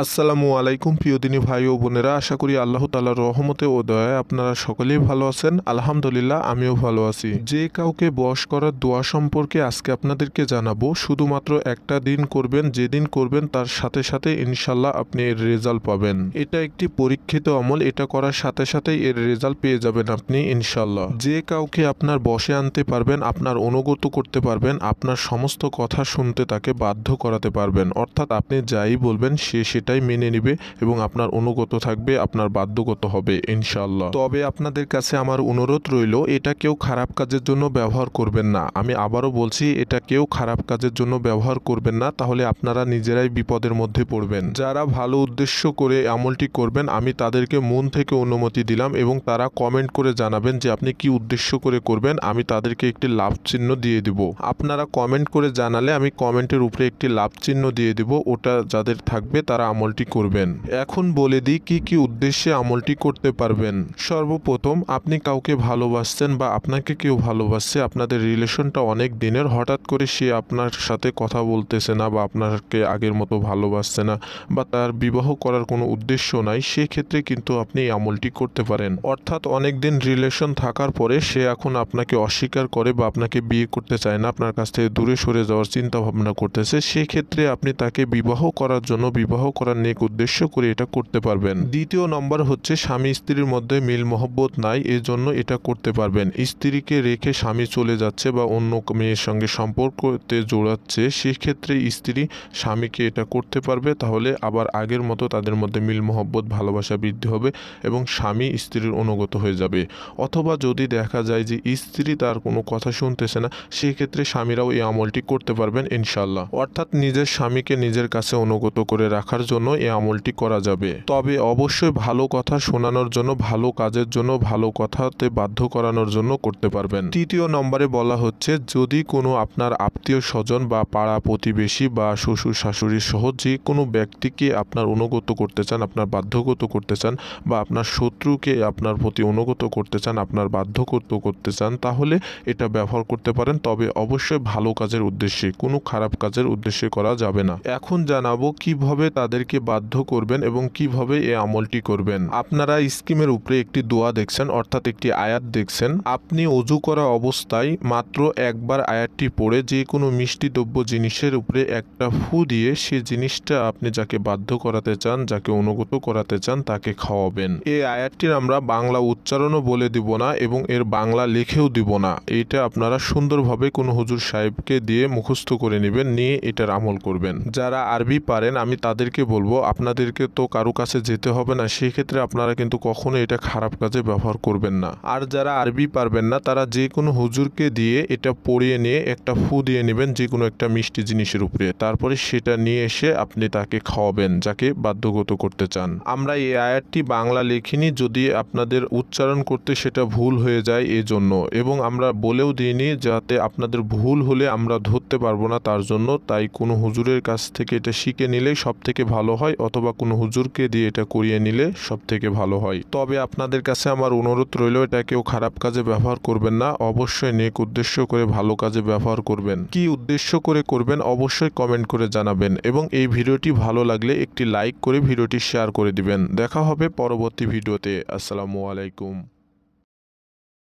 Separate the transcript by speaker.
Speaker 1: আসসালামু আলাইকুম প্রিয় দিনী ভাই ও বোনেরা আশা করি আল্লাহ তালার রহমতে ও দয়ায় আপনারা সকলেই ভালো আছেন আলহামদুলিল্লাহ আমিও ভালো আছি যে কাউকে বস করার দোয়া সম্পর্কে আজকে আপনাদেরকে জানাবো শুধুমাত্র একটা দিন করবেন যেদিন করবেন তার সাথে সাথে ইনশাল্লাহ আপনি এর রেজাল্ট পাবেন এটা একটি পরীক্ষিত আমল এটা করার সাথে সাথে এর রেজাল্ট পেয়ে যাবেন আপনি ইনশাল্লাহ যে কাউকে আপনার বসে আনতে পারবেন আপনার অনুগত করতে পারবেন আপনার সমস্ত কথা শুনতে তাকে বাধ্য করাতে পারবেন অর্থাৎ আপনি যাই বলবেন সে সেটাই মেনে নেবে এবং আপনার অনুগত থাকবে আপনার বাধ্যগত হবে ইনশাল্লাহ তবে আপনাদের কাছে আমার অনুরোধ রইল এটা কেউ খারাপ কাজের জন্য ব্যবহার করবেন না আমি আবারও বলছি এটা কেউ খারাপ কাজের জন্য ব্যবহার করবেন না তাহলে আপনারা নিজেরাই বিপদের মধ্যে পড়বেন যারা ভালো উদ্দেশ্য করে আমলটি করবেন আমি তাদেরকে মন থেকে অনুমতি দিলাম এবং তারা কমেন্ট করে জানাবেন যে আপনি কি উদ্দেশ্য করে করবেন আমি তাদেরকে একটি লাভ চিহ্ন দিয়ে দিব আপনারা কমেন্ট করে জানালে আমি কমেন্টের উপরে একটি লাভ চিহ্ন দিয়ে দিব ওটা যাদের থাকবে তারা আমলটি করবেন এখন বলে দিই কি কি উদ্দেশ্যে আমলটি করতে পারবেন সর্বপ্রথম আপনি কাউকে ভালোবাসছেন বা আপনাকে কেউ ভালোবাসছে আপনাদের রিলেশনটা অনেক দিনের হঠাৎ করে সে আপনার সাথে কথা বলতেছে না বা আপনাকে আগের মতো ভালোবাসছে না বা তার বিবাহ করার কোনো উদ্দেশ্য নাই সেক্ষেত্রে কিন্তু আপনি আমলটি করতে পারেন অর্থাৎ অনেক দিন রিলেশন থাকার পরে সে এখন আপনাকে অস্বীকার করে বা আপনাকে বিয়ে করতে চায় না আপনার কাছ থেকে দূরে সরে যাওয়ার চিন্তা ভাবনা করতেছে সেক্ষেত্রে আপনি তাকে বিবাহ করার জন্য বিবাহ করার নেক উদ্দেশ্য করে এটা করতে পারবেন দ্বিতীয় নম্বর হচ্ছে স্বামী স্ত্রীর মধ্যে মিল মহব্বত নাই এজন্য এটা করতে পারবেন স্ত্রীকে রেখে স্বামী চলে যাচ্ছে বা অন্য মেয়ের সঙ্গে সম্পর্কতে জোড়াচ্ছে সেক্ষেত্রে স্ত্রী স্বামীকে এটা করতে পারবে তাহলে আবার আগের মতো তাদের মধ্যে মিল মহব্বত ভালোবাসা বৃদ্ধি হবে এবং স্বামী স্ত্রীর অনুগত হয়ে যাবে অথবা যদি দেখা যায় যে স্ত্রী তার কোনো কথা শুনতেছে না সেক্ষেত্রে স্বামীরাও এই আমলটি করতে পারবেন ইনশাল্লাহ অর্থাৎ নিজের স্বামীকে নিজের কাছে অনুগত করে রাখার জন্য এ আমলটি করা যাবে তবে অবশ্যই ভালো কথা শোনানোর জন্য ভালো কাজের জন্য ভালো কথাতে বাধ্য করানোর জন্য করতে পারবেন তৃতীয় নম্বরে বলা হচ্ছে যদি কোনো আপনার আত্মীয় স্বজন বা পাড়া প্রতিবেশী বা শ্বশুর শাশুড়ি সহ যে কোনো ব্যক্তিকে আপনার অনুগত করতে চান আপনার বাধ্যগত করতে চান বা আপনার শত্রুকে আপনার প্রতি অনুগত করতে চান আপনার বাধ্যগত করতে চান তাহলে এটা ব্যবহার করতে পারেন তবে অবশ্যই ভালো কাজের উদ্দেশ্যে কোনো খারাপ কাজের উদ্দেশ্যে করা যাবে না এখন জানাবো কিভাবে তাদের তাদেরকে বাধ্য করবেন এবং কিভাবে এই আমলটি করবেন আপনারা স্কিমের উপরে একটি দোয়া দেখছেন অর্থাৎ একটি আয়াত দেখছেন আপনি অজু করা অবস্থায় মাত্র একবার আয়াতটি পড়ে যে কোনো মিষ্টি দ্রব্য জিনিসের উপরে একটা ফু দিয়ে সে জিনিসটা আপনি যাকে বাধ্য করাতে চান যাকে অনুগত করাতে চান তাকে খাওয়াবেন এই আয়াতটির আমরা বাংলা উচ্চারণও বলে দিব না এবং এর বাংলা লিখেও দিব না এটা আপনারা সুন্দরভাবে কোনো হুজুর সাহেবকে দিয়ে মুখস্থ করে নেবেন নিয়ে এটার আমল করবেন যারা আরবি পারেন আমি তাদেরকে আপনাদেরকে বলবো আপনাদেরকে তো কারো কাছে যেতে হবে না সেক্ষেত্রে আপনারা কিন্তু কখনো এটা খারাপ কাজে ব্যবহার করবেন না আর যারা আরবি পারবেন না তারা যে কোনো হুজুরকে দিয়ে এটা পড়িয়ে নিয়ে একটা ফু দিয়ে নেবেন যে কোনো একটা মিষ্টি জিনিসের উপরে তারপরে সেটা নিয়ে এসে আপনি তাকে খাওয়াবেন যাকে বাধ্যগত করতে চান আমরা এই আয়ারটি বাংলা লেখিনি যদি আপনাদের উচ্চারণ করতে সেটা ভুল হয়ে যায় এই জন্য এবং আমরা বলেও দিইনি যাতে আপনাদের ভুল হলে আমরা ধরতে পারবো না তার জন্য তাই কোনো হুজুরের কাছ থেকে এটা শিখে নিলেই সব থেকে ভালো হয় অথবা কোনো হুজুরকে দিয়ে এটা করিয়ে নিলে সব থেকে ভালো হয় তবে আপনাদের কাছে আমার অনুরোধ রইল এটা কেউ খারাপ কাজে ব্যবহার করবেন না অবশ্যই নেক উদ্দেশ্য করে ভালো কাজে ব্যবহার করবেন কি উদ্দেশ্য করে করবেন অবশ্যই কমেন্ট করে জানাবেন এবং এই ভিডিওটি ভালো লাগলে একটি লাইক করে ভিডিওটি শেয়ার করে দিবেন দেখা হবে পরবর্তী ভিডিওতে আসসালামু আলাইকুম